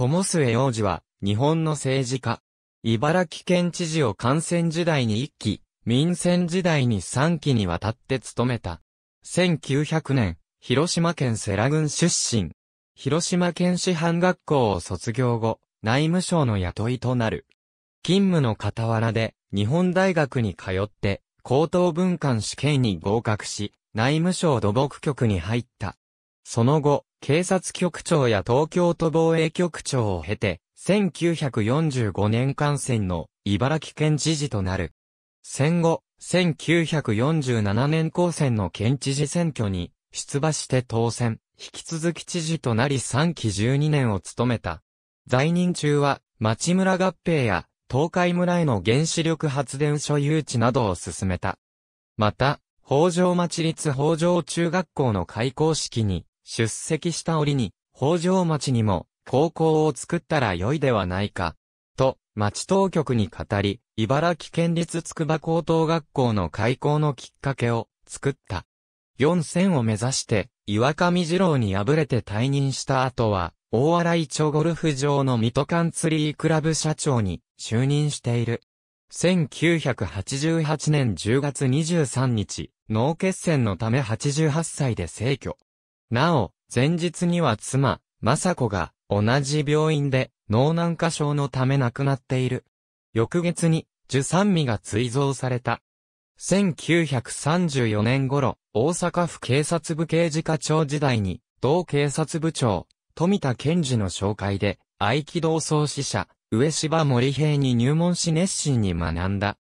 友末王子は、日本の政治家。茨城県知事を感染時代に1期、民選時代に3期にわたって務めた。1900年、広島県世羅郡出身。広島県師範学校を卒業後、内務省の雇いとなる。勤務の傍らで、日本大学に通って、高等文官試験に合格し、内務省土木局に入った。その後、警察局長や東京都防衛局長を経て、1945年感染の茨城県知事となる。戦後、1947年高専の県知事選挙に出馬して当選、引き続き知事となり3期12年を務めた。在任中は、町村合併や東海村への原子力発電所誘致などを進めた。また、北条町立北条中学校の開校式に出席した折に、北条町にも、高校を作ったら良いではないか、と、町当局に語り、茨城県立筑波高等学校の開校のきっかけを、作った。4千を目指して、岩上二郎に敗れて退任した後は、大洗町ゴルフ場の水戸カンツリークラブ社長に就任している。1988年10月23日、脳血栓のため88歳で逝去。なお、前日には妻、雅子が、同じ病院で、脳軟化症のため亡くなっている。翌月に、受産味が追贈された。1934年頃、大阪府警察部刑事課長時代に、同警察部長、富田健二の紹介で、合気道創始者、上芝森平に入門し熱心に学んだ。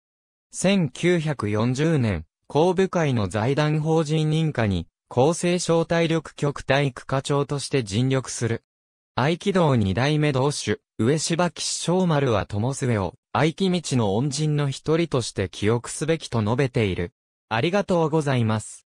1940年、神部会の財団法人認可に、厚生省体力局体育課長として尽力する。合気道二代目同士上芝士正丸は友末を、合気道の恩人の一人として記憶すべきと述べている。ありがとうございます。